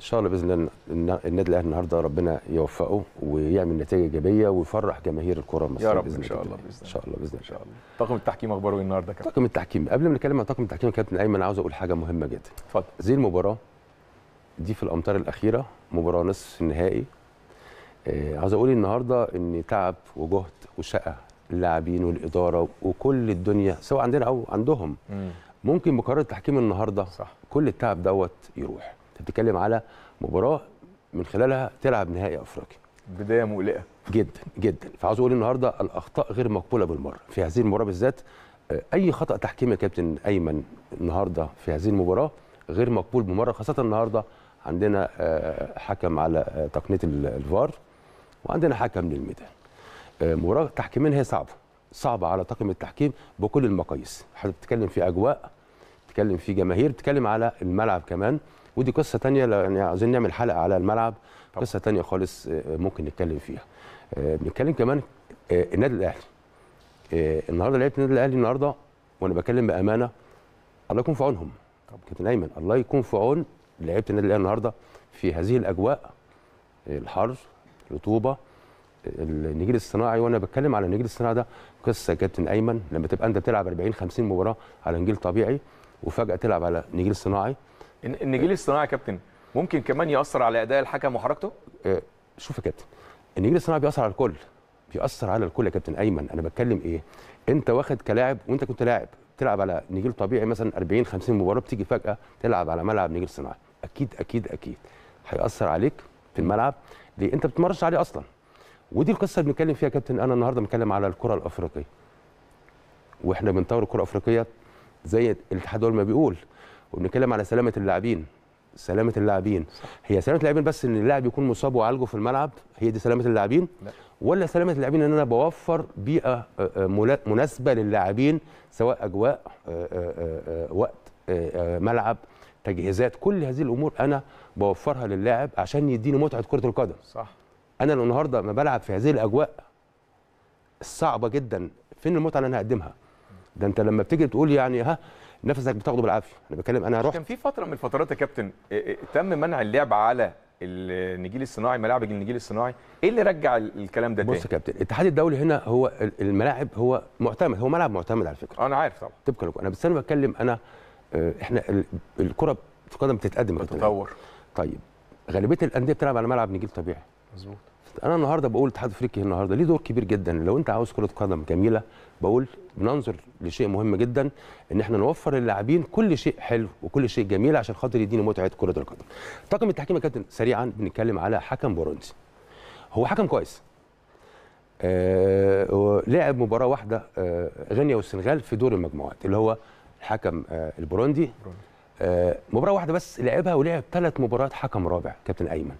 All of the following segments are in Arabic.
ان شاء الله باذن الله النادي الاهلي النهارده ربنا يوفقه ويعمل نتائج ايجابيه ويفرح جماهير الكره المصريه يا رب ان شاء الله باذن الله ان شاء الله باذن الله طاقم التحكيم اخباره ايه النهارده كابتن طاقم التحكيم قبل ما نتكلم عن طاقم التحكيم يا كابتن ايمن عاوز اقول حاجه مهمه جدا اتفضل زي المباراه دي في الامتار الاخيره مباراه نصف النهائي آه عاوز اقول النهارده ان تعب وجهد وشقى اللاعبين والاداره وكل الدنيا سواء عندنا او عندهم مم. ممكن بقرار التحكيم النهارده صح. كل التعب دوت يروح بتتكلم على مباراه من خلالها تلعب نهائي افريقيا بدايه مقلقه جدا جدا فعاوز اقول النهارده الاخطاء غير مقبوله بالمره في هذه المباراه بالذات آه، اي خطا تحكيمي يا كابتن ايمن النهارده في هذه المباراه غير مقبول بمره خاصه النهارده عندنا آه، حكم على آه، تقنيه الفار وعندنا حكم للميدان مباراه تحكيمين هي صعبه صعبه على طاقم التحكيم بكل المقاييس حضرتك بتتكلم في اجواء بتتكلم فيه جماهير بتتكلم على الملعب كمان ودي قصه ثانيه يعني عايزين نعمل حلقه على الملعب طبعا. قصه ثانيه خالص آه، ممكن نتكلم فيها آه، بنتكلم كمان آه، النادي الاهلي النهارده لعيبه النادي الاهلي النهارده وانا بكلم بامانه الله يكون في عونهم كابتن ايمن الله يكون في عون لعيبه النادي الاهلي النهارده في هذه الاجواء الحر الرطوبه النجيل الصناعي وانا بتكلم على النجيل الصناعي ده قصه يا كابتن ايمن لما تبقى انت بتلعب 40 50 مباراه على نجيل طبيعي وفجاه تلعب على نجيل صناعي النجيل الصناعي يا كابتن ممكن كمان ياثر على اداء الحكم وحركته آه، شوف يا كابتن النجيل الصناعي بيأثر على الكل بيأثر على الكل يا كابتن ايمن انا بتكلم ايه انت واخد كلاعب وانت كنت لاعب تلعب على نجيل طبيعي مثلا 40 50 مباراه بتيجي فجاه تلعب على ملعب نجيل صناعي اكيد اكيد اكيد هيأثر عليك في الملعب ليه انت بتمرش عليه اصلا ودي القصه اللي بنتكلم فيها يا كابتن انا النهارده بنتكلم على الكره الافريقيه واحنا بنطور الكره الافريقيه زي الاتحاد الدولي ما بيقول وبنتكلم على سلامه اللاعبين سلامه اللاعبين هي سلامه اللاعبين بس ان اللاعب يكون مصاب وعالجه في الملعب هي دي سلامه اللاعبين ولا سلامه اللاعبين ان انا بوفر بيئه آه، آه، مناسبه للاعبين سواء اجواء آه، وقت ملعب تجهيزات كل هذه الامور انا بوفرها للاعب عشان يديني متعه كره القدم صح انا لو النهارده ما بلعب في هذه الاجواء الصعبه جدا فين المتعه اللي انا هقدمها ده انت لما بتيجي بتقول يعني ها نفسك بتاخده بالعافيه انا بتكلم انا رحت كان في فتره من الفترات يا كابتن إيه، إيه، تم منع اللعب على النجيل الصناعي ملاعب النجيل الصناعي ايه اللي رجع الكلام ده تاني بص يا كابتن الاتحاد الدولي هنا هو الملاعب هو معتمد هو ملعب معتمد على فكره انا عارف طبعا طبقا انا بس انا بتكلم انا آه، احنا الكره في القدم بتتقدم بتتطور طيب غالبيه الانديه بتلعب على ملعب نجيل طبيعي مظبوط انا النهارده بقول الاتحاد الافريقي النهارده ليه دور كبير جدا لو انت عاوز كره قدم جميله بقول بننظر لشيء مهم جدا ان احنا نوفر للاعبين كل شيء حلو وكل شيء جميل عشان خاطر يديني متعه كره القدم. طاقم التحكيم يا كابتن سريعا بنتكلم على حكم بوروندي. هو حكم كويس. آه لعب مباراه واحده آه غينيا والسنغال في دور المجموعات اللي هو الحكم آه البوروندي آه، مباراه واحده بس لعبها ولعب ثلاث مباريات حكم رابع كابتن ايمن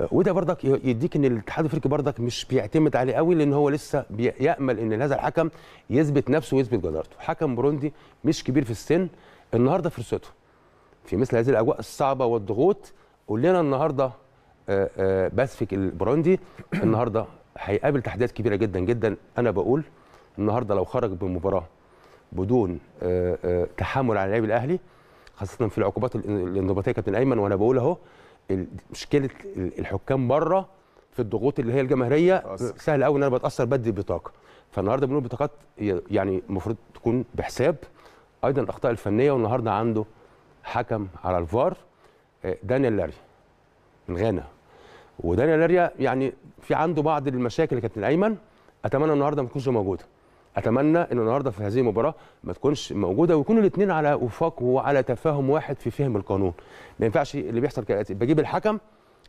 آه، وده برضك يديك ان الاتحاد الافريقي برضك مش بيعتمد عليه قوي لان هو لسه بيامل ان هذا الحكم يثبت نفسه ويثبت جدارته حكم بروندي مش كبير في السن النهارده فرصته في مثل هذه الاجواء الصعبه والضغوط قول لنا النهارده آه، في البروندي النهارده هيقابل تحديات كبيره جدا جدا انا بقول النهارده لو خرج بمباراه بدون تحمل على اللاعب الاهلي خاصه في العقوبات الانضباطيه كابتن ايمن وانا بقول اهو مشكله الحكام بره في الضغوط اللي هي الجماهيريه سهل قوي ان انا بتاثر بدي بطاقه فالنهارده بنقول بطاقات يعني المفروض تكون بحساب ايضا الاخطاء الفنيه والنهارده عنده حكم على الفار آه، دانيال لاري من غانا ودانيال لاري يعني في عنده بعض المشاكل يا كابتن ايمن اتمنى النهارده ما تكونش موجوده اتمنى ان النهارده في هذه المباراه ما تكونش موجوده ويكونوا الاثنين على وفاق وعلى تفاهم واحد في فهم القانون ما ينفعش اللي بيحصل كالاتي بجيب الحكم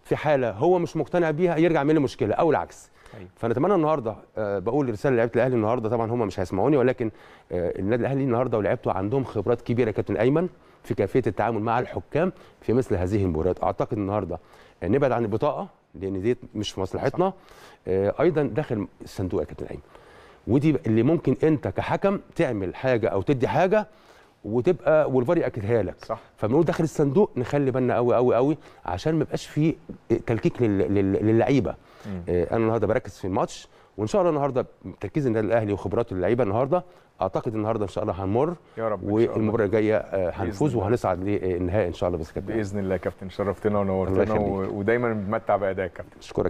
في حاله هو مش مقتنع بيها يرجع لي مشكله او العكس أيوة. فنتمنى النهارده آه، بقول رساله لعيبه الاهلي النهارده طبعا هم مش هيسمعوني ولكن آه، النادي الاهلي النهارده ولاعيبته عندهم خبرات كبيره كابتن ايمن في كيفيه التعامل مع الحكام في مثل هذه المباريات اعتقد النهارده آه، نبعد عن البطاقه لان دي مش في مصلحتنا ايضا داخل الصندوق يا كابتن ايمن ودي اللي ممكن انت كحكم تعمل حاجه او تدي حاجه وتبقى والفار ياكدها لك صح فبنقول داخل الصندوق نخلي بالنا قوي قوي قوي عشان ما يبقاش في تلكيك للعيبه آه، انا النهارده بركز في الماتش وان شاء الله النهارده تركيز النادي الاهلي وخبرات اللعيبه النهارده اعتقد النهارده ان شاء الله هنمر يا رب والمباراه الجايه آه، هنفوز وهنصعد للنهائي آه، ان شاء الله بس كابتن باذن الله يا كابتن شرفتنا ونورتنا ودايما بنتمتع بادائك كابتن اشكرك